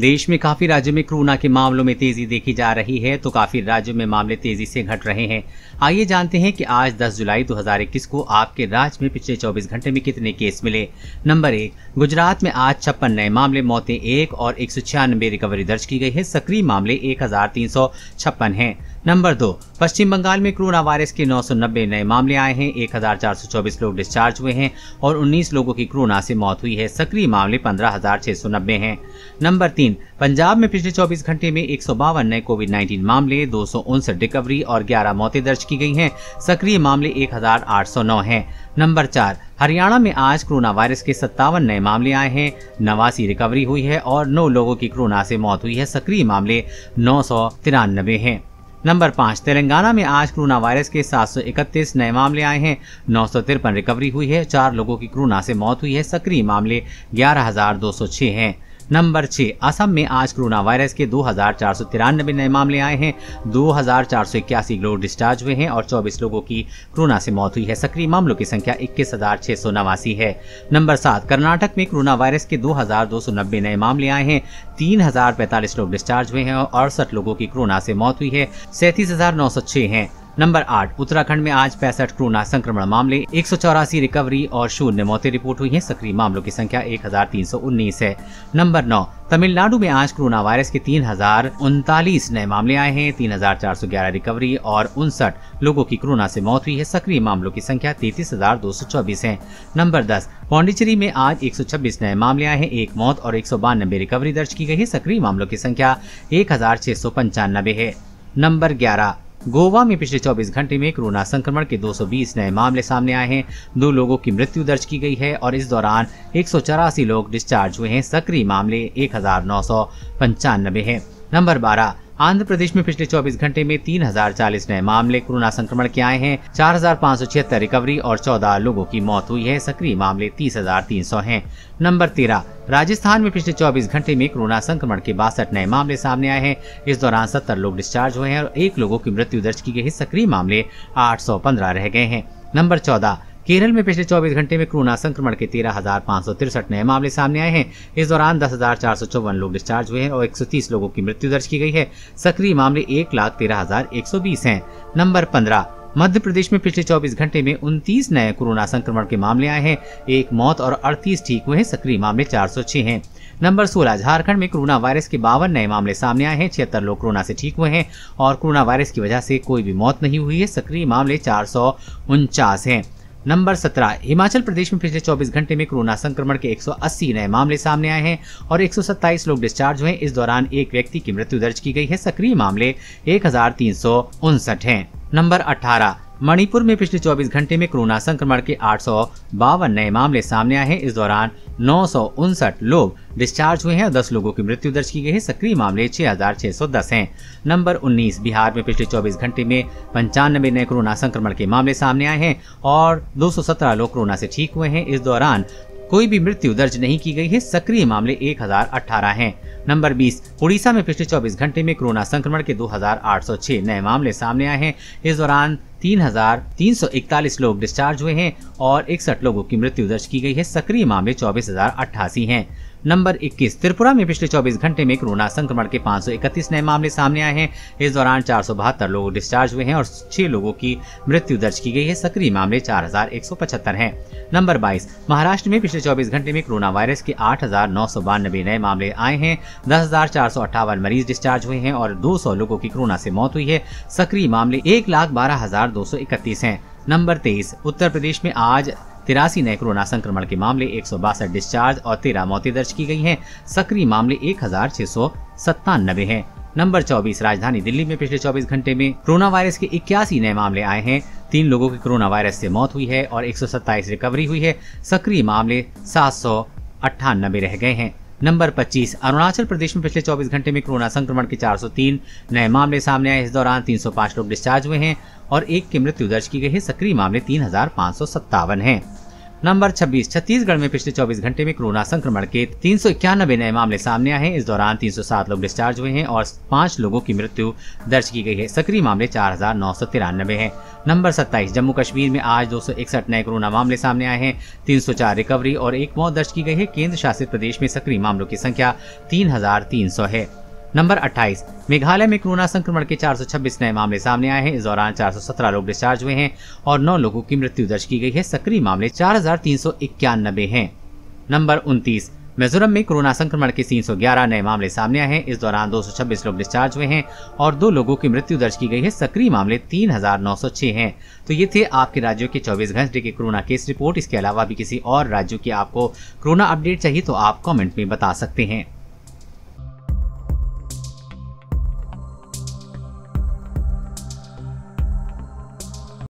देश में काफ़ी राज्यों में कोरोना के मामलों में तेज़ी देखी जा रही है तो काफ़ी राज्यों में मामले तेज़ी से घट रहे हैं आइए जानते हैं कि आज 10 जुलाई 2021 को आपके राज्य में पिछले 24 घंटे में कितने केस मिले नंबर एक गुजरात में आज छप्पन नए मामले मौतें एक और एक रिकवरी दर्ज की गई है सक्रिय मामले एक है नंबर दो पश्चिम बंगाल में कोरोना वायरस के 990 नए मामले आए हैं 1424 लोग डिस्चार्ज हुए हैं और 19 लोगों की कोरोना से मौत हुई है सक्रिय मामले नब्बे हैं नंबर तीन पंजाब में पिछले 24 घंटे में एक नए कोविड 19 मामले दो रिकवरी और 11 मौतें दर्ज की गई हैं सक्रिय मामले नौ हैं नंबर चार हरियाणा में आज कोरोना वायरस के सत्तावन नए मामले आए हैं नवासी रिकवरी हुई है और नौ लोगों की कोरोना से मौत हुई है सक्रिय मामले नौ है नंबर पाँच तेलंगाना में आज कोरोना वायरस के 731 नए मामले आए हैं नौ रिकवरी हुई है चार लोगों की कोरोना से मौत हुई है सक्रिय मामले ग्यारह हजार दो सौ हैं नंबर छह असम में आज कोरोना वायरस के दो नए मामले आए हैं दो लोग डिस्चार्ज हुए हैं और 24 लोगों की कोरोना से मौत हुई है सक्रिय मामलों की संख्या इक्कीस है नंबर सात कर्नाटक में कोरोना वायरस के दो नए मामले आए हैं तीन लोग डिस्चार्ज हुए हैं और अड़सठ लोगों की कोरोना से मौत हुई है सैंतीस है नंबर आठ उत्तराखंड में आज पैंसठ कोरोना संक्रमण मामले एक रिकवरी और शून्य मौतें रिपोर्ट हुई हैं सक्रिय मामलों की संख्या एक है नंबर नौ तमिलनाडु में आज कोरोना वायरस के तीन नए मामले आए हैं तीन रिकवरी और उनसठ लोगों की कोरोना से मौत हुई है सक्रिय मामलों की संख्या तैतीस हजार है नंबर दस पौंडिचेरी में आज छब्बीस नए मामले आए हैं एक मौत और एक रिकवरी दर्ज की गई है सक्रिय मामलों की संख्या एक है नंबर ग्यारह गोवा में पिछले 24 घंटे में कोरोना संक्रमण के 220 नए मामले सामने आए हैं दो लोगों की मृत्यु दर्ज की गई है और इस दौरान एक लोग डिस्चार्ज हुए हैं सक्रिय मामले एक है नंबर बारह आंध्र प्रदेश में पिछले 24 घंटे में 3040 नए मामले कोरोना संक्रमण के आए हैं चार रिकवरी और 14 लोगों की मौत हुई है सक्रिय मामले 30,300 हैं। नंबर 13 राजस्थान में पिछले 24 घंटे में कोरोना संक्रमण के बासठ नए मामले सामने आए हैं इस दौरान 70 लोग डिस्चार्ज हुए हैं और एक लोगों की मृत्यु दर्ज की गई सक्रिय मामले आठ रह गए हैं नंबर चौदह केरल में पिछले 24 घंटे में कोरोना संक्रमण के तेरह नए मामले सामने आए हैं इस दौरान दस लोग डिस्चार्ज हुए हैं और 130 लोगों की मृत्यु दर्ज की गई है सक्रिय मामले एक लाख तेरह हजार एक सौ बीस है नंबर पंद्रह मध्य प्रदेश में पिछले 24 घंटे में उनतीस नए कोरोना संक्रमण के मामले आए हैं एक मौत और 38 ठीक हुए हैं सक्रिय मामले 406 हैं नंबर 16 झारखंड में कोरोना वायरस के बावन नए मामले सामने आए हैं छिहत्तर लोग कोरोना से ठीक हुए हैं और कोरोना वायरस की वजह से कोई भी मौत नहीं हुई है सक्रिय मामले चार है नंबर 17 हिमाचल प्रदेश में पिछले 24 घंटे में कोरोना संक्रमण के 180 नए मामले सामने आए हैं और 127 लोग डिस्चार्ज हुए इस दौरान एक व्यक्ति की मृत्यु दर्ज की गई है सक्रिय मामले एक हैं नंबर अठारह मणिपुर में पिछले 24 घंटे में कोरोना संक्रमण के आठ नए मामले सामने आए हैं इस दौरान नौ लोग डिस्चार्ज हुए हैं और 10 लोगों की मृत्यु दर्ज की गई है सक्रिय मामले 6,610 हैं नंबर 19 बिहार में पिछले 24 घंटे में पंचानबे नए कोरोना संक्रमण के मामले सामने आए हैं और 217 लोग कोरोना से ठीक हुए हैं इस दौरान कोई भी मृत्यु दर्ज नहीं की गई है सक्रिय मामले 1018 हैं नंबर 20 उड़ीसा में पिछले 24 घंटे में कोरोना संक्रमण के 2806 नए मामले सामने आए हैं इस दौरान 3,341 लोग डिस्चार्ज हुए हैं और इकसठ लोगों की मृत्यु दर्ज की गई है सक्रिय मामले चौबीस हजार अट्ठासी है नंबर 21 त्रिपुरा में पिछले 24 घंटे में कोरोना संक्रमण के 531 नए मामले सामने आए हैं इस दौरान चार लोग डिस्चार्ज हुए हैं और छह लोगों की मृत्यु दर्ज की गई है सक्रिय मामले चार हैं नंबर 22 महाराष्ट्र में पिछले 24 घंटे में कोरोना वायरस के आठ नए मामले आए हैं दस मरीज डिस्चार्ज हुए हैं और दो लोगों की कोरोना ऐसी मौत हुई है सक्रिय मामले एक लाख बारह हजार दो सौ इकतीस है नंबर तेईस उत्तर प्रदेश में आज तिरासी नए कोरोना संक्रमण के मामले एक डिस्चार्ज और तेरह मौतें दर्ज की गई हैं सक्रिय मामले एक हजार छह नंबर 24 राजधानी दिल्ली में पिछले 24 घंटे में कोरोना वायरस के इक्यासी नए मामले आए हैं तीन लोगों की कोरोना वायरस से मौत हुई है और एक रिकवरी हुई है सक्रिय मामले सात रह गए हैं नंबर 25 अरुणाचल प्रदेश में पिछले 24 घंटे में कोरोना संक्रमण के 403 नए मामले सामने आए इस दौरान 305 लोग डिस्चार्ज हुए हैं और एक की मृत्यु दर्ज की गई है सक्रिय मामले तीन हजार पाँच सौ है नंबर 26 छत्तीसगढ़ में पिछले 24 घंटे में कोरोना संक्रमण के तीन नए मामले सामने आए हैं इस दौरान 307 लोग डिस्चार्ज हुए हैं और पाँच लोगों की मृत्यु दर्ज की गई है सक्रिय मामले चार हैं नंबर 27 जम्मू कश्मीर में आज इकसठ नए कोरोना मामले सामने आए हैं 304 रिकवरी और एक मौत दर्ज की गई है केंद्र शासित प्रदेश में सक्रिय मामलों की संख्या सौ है नंबर 28 मेघालय में कोरोना संक्रमण के 426 नए मामले सामने आए हैं इस दौरान 417 लोग डिस्चार्ज हुए हैं और 9 लोगों की मृत्यु दर्ज की गई है सक्रिय मामले चार हैं नंबर 29 मिजोरम में कोरोना संक्रमण के 311 नए मामले सामने आए हैं इस दौरान 226 लोग डिस्चार्ज हुए हैं और दो लोगों की मृत्यु दर्ज की गई है सक्रिय मामले 3,906 हैं तो ये थे आपके राज्यों के 24 घंटे के कोरोना केस रिपोर्ट इसके अलावा भी किसी और राज्यों की आपको कोरोना अपडेट चाहिए तो आप कमेंट में बता सकते हैं